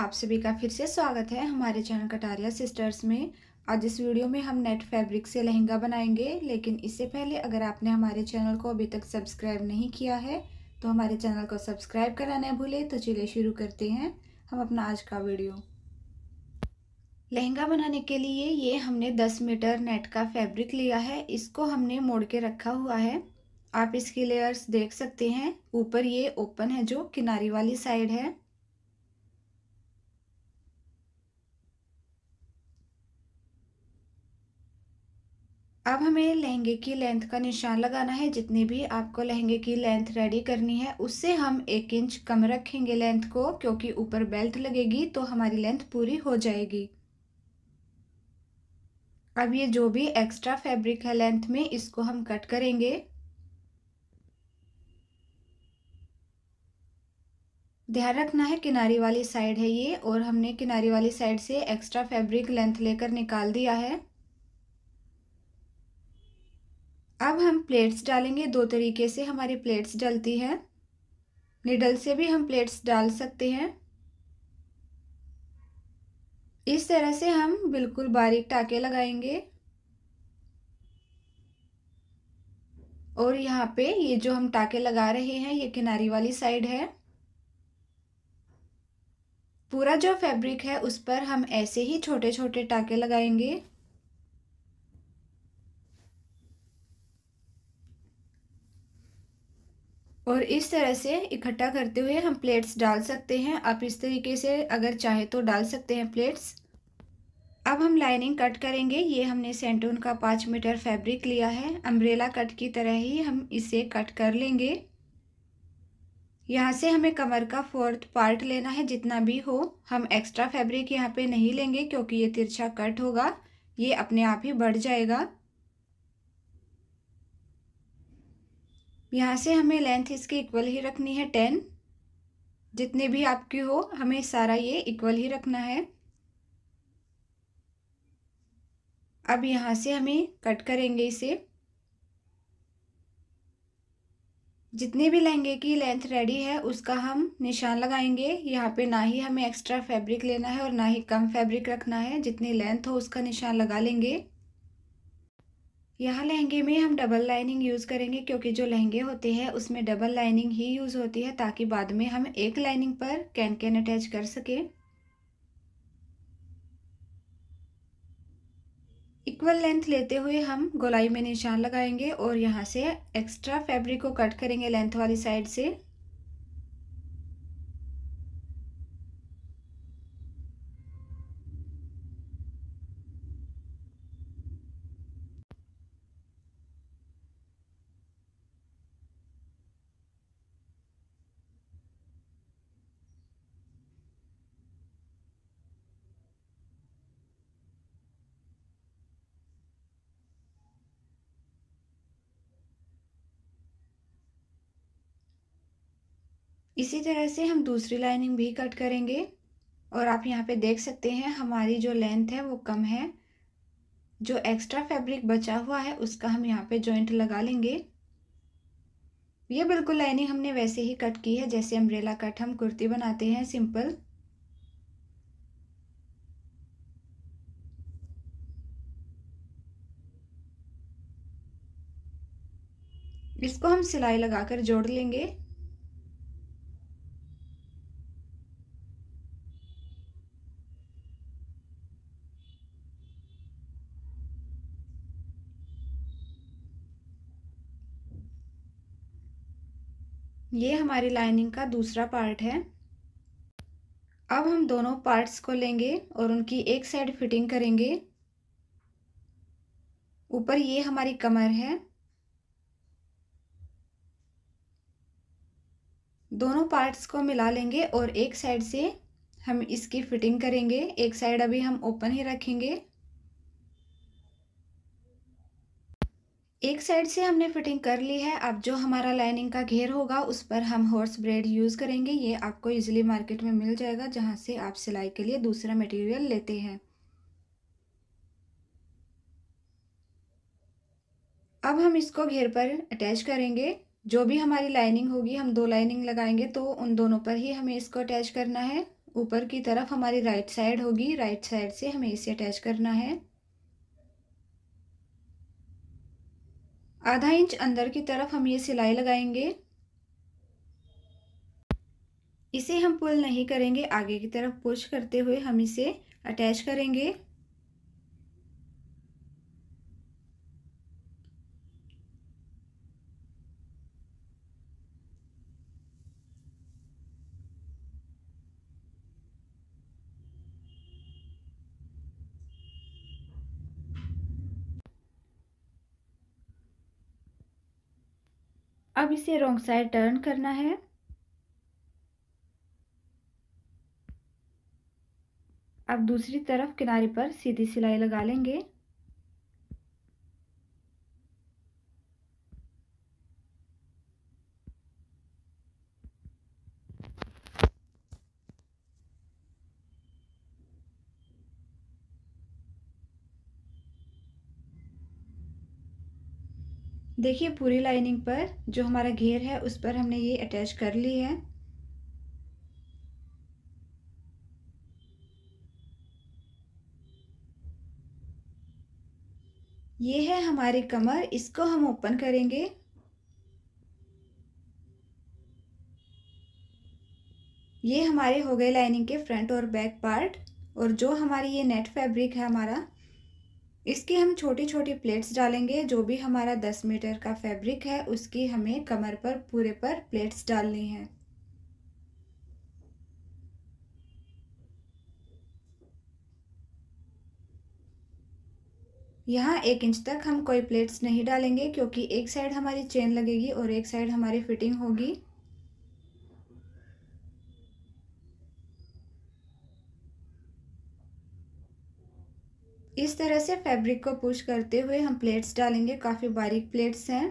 आप सभी का फिर से स्वागत है हमारे चैनल कटारिया सिस्टर्स में आज इस वीडियो में हम नेट फैब्रिक से लहंगा बनाएंगे लेकिन इससे पहले अगर आपने हमारे चैनल को अभी तक सब्सक्राइब नहीं किया है तो हमारे चैनल को सब्सक्राइब करना न भूले तो चलिए शुरू करते हैं हम अपना आज का वीडियो लहंगा बनाने के लिए ये हमने दस मीटर नेट का फैब्रिक लिया है इसको हमने मोड़ के रखा हुआ है आप इसकी लेयर्स देख सकते हैं ऊपर ये ओपन है जो किनारी वाली साइड है अब हमें लहंगे की लेंथ का निशान लगाना है जितनी भी आपको लहंगे की लेंथ रेडी करनी है उससे हम एक इंच कम रखेंगे लेंथ को क्योंकि ऊपर बेल्ट लगेगी तो हमारी लेंथ पूरी हो जाएगी अब ये जो भी एक्स्ट्रा फैब्रिक है लेंथ में इसको हम कट करेंगे ध्यान रखना है किनारी वाली साइड है ये और हमने किनारी वाली साइड से एक्स्ट्रा फैब्रिक लेंथ लेकर निकाल दिया है अब हम प्लेट्स डालेंगे दो तरीके से हमारी प्लेट्स डलती है निडल से भी हम प्लेट्स डाल सकते हैं इस तरह से हम बिल्कुल बारीक टाके लगाएंगे और यहाँ पे ये जो हम टाके लगा रहे हैं ये किनारी वाली साइड है पूरा जो फैब्रिक है उस पर हम ऐसे ही छोटे छोटे टाके लगाएंगे और इस तरह से इकट्ठा करते हुए हम प्लेट्स डाल सकते हैं आप इस तरीके से अगर चाहे तो डाल सकते हैं प्लेट्स अब हम लाइनिंग कट करेंगे ये हमने सेंटून का पाँच मीटर फैब्रिक लिया है अम्ब्रेला कट की तरह ही हम इसे कट कर लेंगे यहाँ से हमें कमर का फोर्थ पार्ट लेना है जितना भी हो हम एक्स्ट्रा फैब्रिक यहाँ पे नहीं लेंगे क्योंकि ये तिरछा कट होगा ये अपने आप ही बढ़ जाएगा यहाँ से हमें लेंथ इसकी इक्वल ही रखनी है टेन जितने भी आपकी हो हमें सारा ये इक्वल ही रखना है अब यहाँ से हमें कट करेंगे इसे जितने भी लहंगे की लेंथ रेडी है उसका हम निशान लगाएंगे यहाँ पे ना ही हमें एक्स्ट्रा फैब्रिक लेना है और ना ही कम फैब्रिक रखना है जितनी लेंथ हो उसका निशान लगा लेंगे यहाँ लहंगे में हम डबल लाइनिंग यूज़ करेंगे क्योंकि जो लहंगे होते हैं उसमें डबल लाइनिंग ही यूज़ होती है ताकि बाद में हम एक लाइनिंग पर कैन कैन अटैच कर सकें इक्वल लेंथ लेते हुए हम गोलाई में निशान लगाएंगे और यहाँ से एक्स्ट्रा फैब्रिक को कट करेंगे लेंथ वाली साइड से इसी तरह से हम दूसरी लाइनिंग भी कट करेंगे और आप यहाँ पे देख सकते हैं हमारी जो लेंथ है वो कम है जो एक्स्ट्रा फैब्रिक बचा हुआ है उसका हम यहाँ पे जॉइंट लगा लेंगे ये बिल्कुल लाइनिंग हमने वैसे ही कट की है जैसे अम्ब्रेला कट हम कुर्ती बनाते हैं सिंपल इसको हम सिलाई लगाकर जोड़ लेंगे ये हमारी लाइनिंग का दूसरा पार्ट है अब हम दोनों पार्ट्स को लेंगे और उनकी एक साइड फिटिंग करेंगे ऊपर ये हमारी कमर है दोनों पार्ट्स को मिला लेंगे और एक साइड से हम इसकी फिटिंग करेंगे एक साइड अभी हम ओपन ही रखेंगे एक साइड से हमने फिटिंग कर ली है अब जो हमारा लाइनिंग का घेर होगा उस पर हम हॉर्स ब्रेड यूज़ करेंगे ये आपको इजीली मार्केट में मिल जाएगा जहाँ से आप सिलाई के लिए दूसरा मटेरियल लेते हैं अब हम इसको घेर पर अटैच करेंगे जो भी हमारी लाइनिंग होगी हम दो लाइनिंग लगाएंगे तो उन दोनों पर ही हमें इसको अटैच करना है ऊपर की तरफ हमारी राइट साइड होगी राइट साइड से हमें इसे अटैच करना है आधा इंच अंदर की तरफ हम ये सिलाई लगाएंगे इसे हम पुल नहीं करेंगे आगे की तरफ पुश करते हुए हम इसे अटैच करेंगे अब इसे रॉन्ग साइड टर्न करना है अब दूसरी तरफ किनारे पर सीधी सिलाई लगा लेंगे देखिए पूरी लाइनिंग पर जो हमारा घेर है उस पर हमने ये अटैच कर ली है ये है हमारी कमर इसको हम ओपन करेंगे ये हमारे हो गए लाइनिंग के फ्रंट और बैक पार्ट और जो हमारी ये नेट फैब्रिक है हमारा इसकी हम छोटी छोटी प्लेट्स डालेंगे जो भी हमारा दस मीटर का फैब्रिक है उसकी हमें कमर पर पूरे पर प्लेट्स डालनी है यहाँ एक इंच तक हम कोई प्लेट्स नहीं डालेंगे क्योंकि एक साइड हमारी चेन लगेगी और एक साइड हमारी फिटिंग होगी तरह से फैब्रिक को पुश करते हुए हम प्लेट्स डालेंगे काफ़ी बारीक प्लेट्स हैं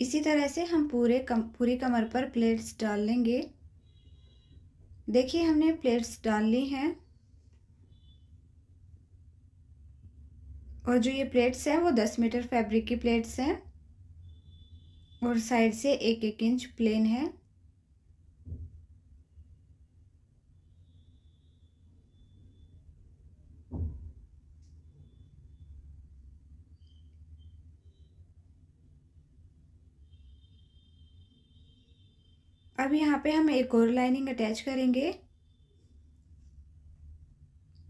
इसी तरह से हम पूरे कम पूरी कमर पर प्लेट्स डाल लेंगे देखिए हमने प्लेट्स डाल ली हैं और जो ये प्लेट्स हैं वो दस मीटर फैब्रिक की प्लेट्स हैं और साइड से एक एक इंच प्लेन है अब यहाँ पे हम एक और लाइनिंग अटैच करेंगे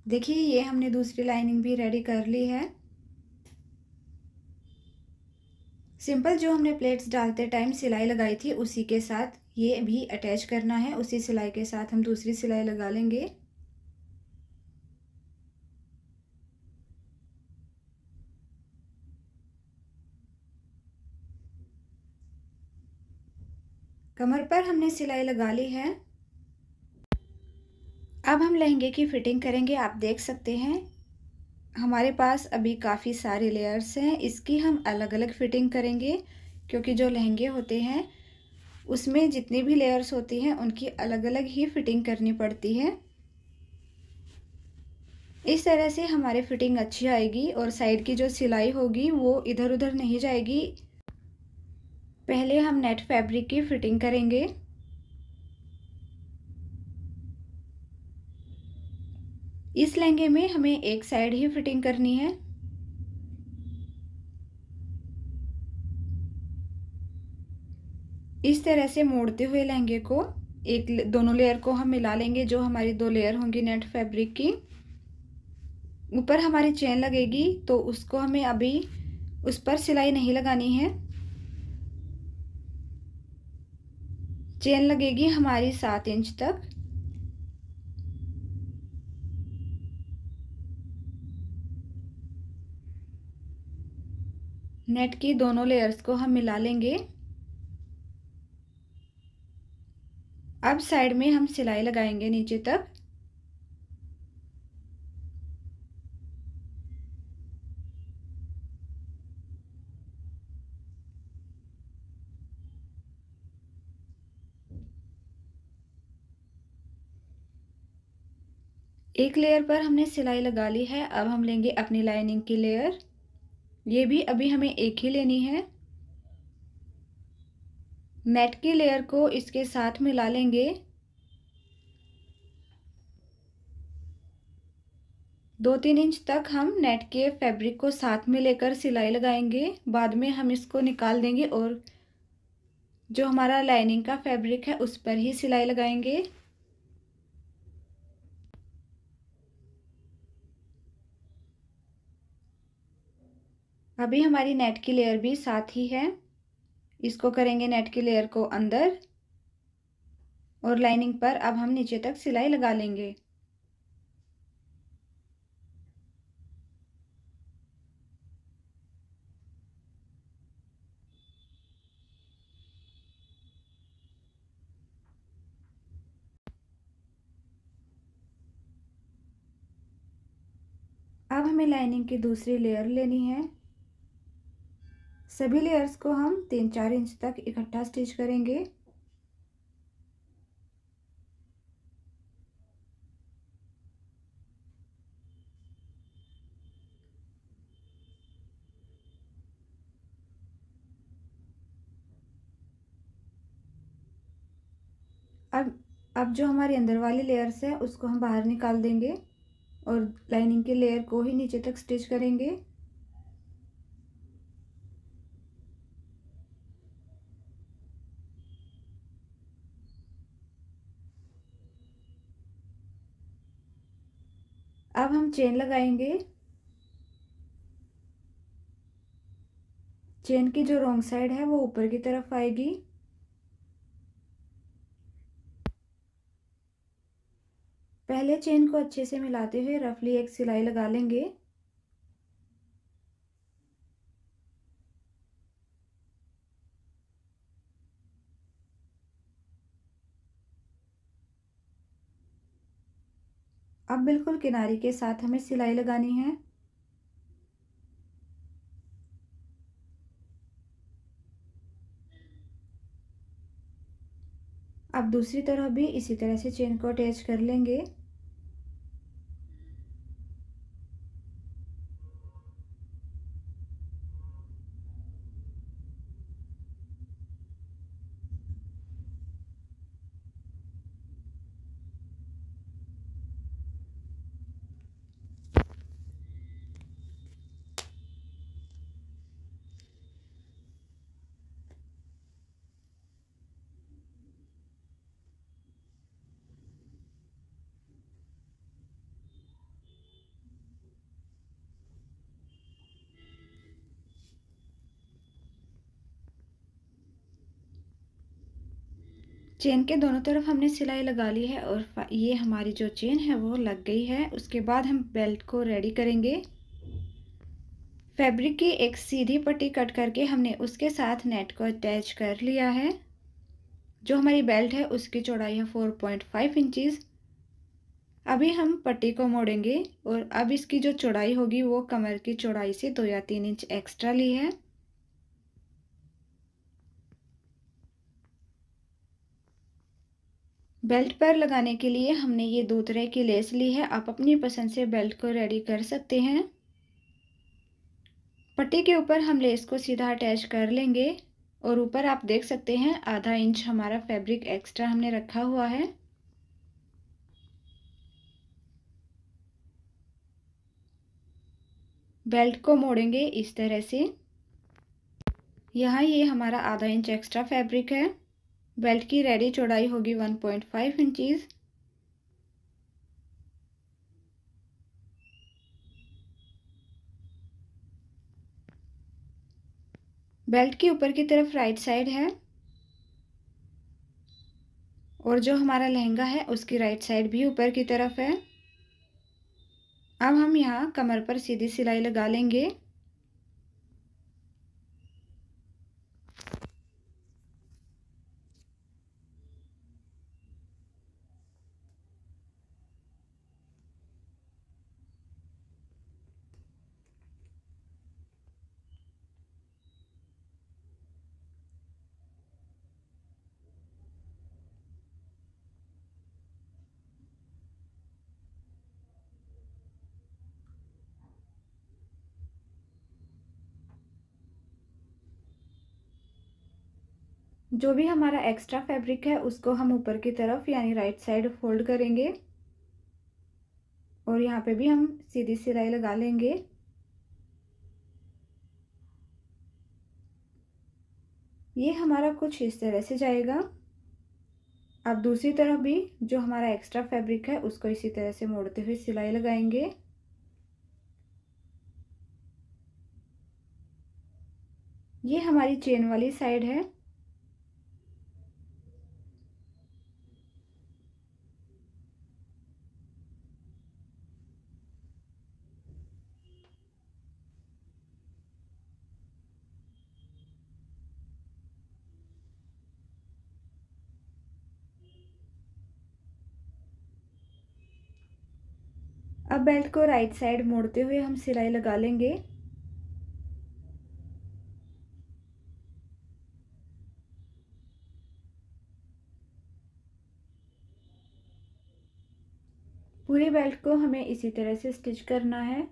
देखिए ये हमने दूसरी लाइनिंग भी रेडी कर ली है सिंपल जो हमने प्लेट्स डालते टाइम सिलाई लगाई थी उसी के साथ ये भी अटैच करना है उसी सिलाई के साथ हम दूसरी सिलाई लगा लेंगे कमर पर हमने सिलाई लगा ली है अब हम लहंगे की फिटिंग करेंगे आप देख सकते हैं हमारे पास अभी काफ़ी सारे लेयर्स हैं इसकी हम अलग अलग फिटिंग करेंगे क्योंकि जो लहंगे होते हैं उसमें जितनी भी लेयर्स होती हैं उनकी अलग अलग ही फिटिंग करनी पड़ती है इस तरह से हमारे फिटिंग अच्छी आएगी और साइड की जो सिलाई होगी वो इधर उधर नहीं जाएगी पहले हम नेट फैब्रिक की फिटिंग करेंगे इस लहंगे में हमें एक साइड ही फिटिंग करनी है इस तरह से मोड़ते हुए लहंगे को एक दोनों लेयर को हम मिला लेंगे जो हमारी दो लेयर होंगी नेट फैब्रिक की ऊपर हमारी चेन लगेगी तो उसको हमें अभी उस पर सिलाई नहीं लगानी है चेन लगेगी हमारी सात इंच तक नेट की दोनों लेयर्स को हम मिला लेंगे अब साइड में हम सिलाई लगाएंगे नीचे तक एक लेयर पर हमने सिलाई लगा ली है अब हम लेंगे अपनी लाइनिंग की लेयर ये भी अभी हमें एक ही लेनी है नेट की लेयर को इसके साथ मिला लेंगे दो तीन इंच तक हम नेट के फैब्रिक को साथ में लेकर सिलाई लगाएंगे बाद में हम इसको निकाल देंगे और जो हमारा लाइनिंग का फैब्रिक है उस पर ही सिलाई लगाएंगे अभी हमारी नेट की लेयर भी साथ ही है इसको करेंगे नेट की लेयर को अंदर और लाइनिंग पर अब हम नीचे तक सिलाई लगा लेंगे अब हमें लाइनिंग की दूसरी लेयर लेनी है सभी लेयर्स को हम तीन चार इंच तक इकट्ठा स्टिच करेंगे अब अब जो हमारी अंदर वाली लेयर्स है उसको हम बाहर निकाल देंगे और लाइनिंग के लेयर को ही नीचे तक स्टिच करेंगे अब हम चेन लगाएंगे चेन की जो रॉन्ग साइड है वो ऊपर की तरफ आएगी पहले चेन को अच्छे से मिलाते हुए रफली एक सिलाई लगा लेंगे अब बिल्कुल किनारे के साथ हमें सिलाई लगानी है अब दूसरी तरफ भी इसी तरह से चेन को अटैच कर लेंगे चेन के दोनों तरफ हमने सिलाई लगा ली है और ये हमारी जो चेन है वो लग गई है उसके बाद हम बेल्ट को रेडी करेंगे फैब्रिक की एक सीधी पट्टी कट करके हमने उसके साथ नेट को अटैच कर लिया है जो हमारी बेल्ट है उसकी चौड़ाई है फोर पॉइंट फाइव इंचज़ अभी हम पट्टी को मोड़ेंगे और अब इसकी जो चौड़ाई होगी वो कमर की चौड़ाई से दो या तीन इंच एक्स्ट्रा ली है बेल्ट पर लगाने के लिए हमने ये दो तरह की लेस ली है आप अपनी पसंद से बेल्ट को रेडी कर सकते हैं पट्टी के ऊपर हम लेस को सीधा अटैच कर लेंगे और ऊपर आप देख सकते हैं आधा इंच हमारा फैब्रिक एक्स्ट्रा हमने रखा हुआ है बेल्ट को मोड़ेंगे इस तरह से यहाँ ये हमारा आधा इंच एक्स्ट्रा फैब्रिक है बेल्ट की रेडी चौड़ाई होगी 1.5 पॉइंट इंचीज बेल्ट की ऊपर की तरफ राइट साइड है और जो हमारा लहंगा है उसकी राइट साइड भी ऊपर की तरफ है अब हम यहाँ कमर पर सीधी सिलाई लगा लेंगे जो भी हमारा एक्स्ट्रा फैब्रिक है उसको हम ऊपर की तरफ यानी राइट साइड फोल्ड करेंगे और यहाँ पे भी हम सीधी सिलाई लगा लेंगे ये हमारा कुछ इस तरह से जाएगा अब दूसरी तरफ भी जो हमारा एक्स्ट्रा फैब्रिक है उसको इसी तरह से मोड़ते हुए सिलाई लगाएंगे ये हमारी चेन वाली साइड है अब बेल्ट को राइट साइड मोड़ते हुए हम सिलाई लगा लेंगे पूरे बेल्ट को हमें इसी तरह से स्टिच करना है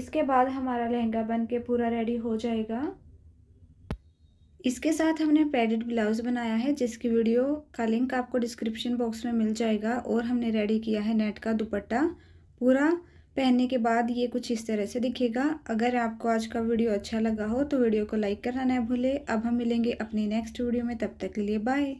इसके बाद हमारा लहंगा बन के पूरा रेडी हो जाएगा इसके साथ हमने पैडेड ब्लाउज़ बनाया है जिसकी वीडियो का लिंक आपको डिस्क्रिप्शन बॉक्स में मिल जाएगा और हमने रेडी किया है नेट का दुपट्टा पूरा पहनने के बाद ये कुछ इस तरह से दिखेगा अगर आपको आज का वीडियो अच्छा लगा हो तो वीडियो को लाइक करना ना भूले अब हम मिलेंगे अपनी नेक्स्ट वीडियो में तब तक के लिए बाय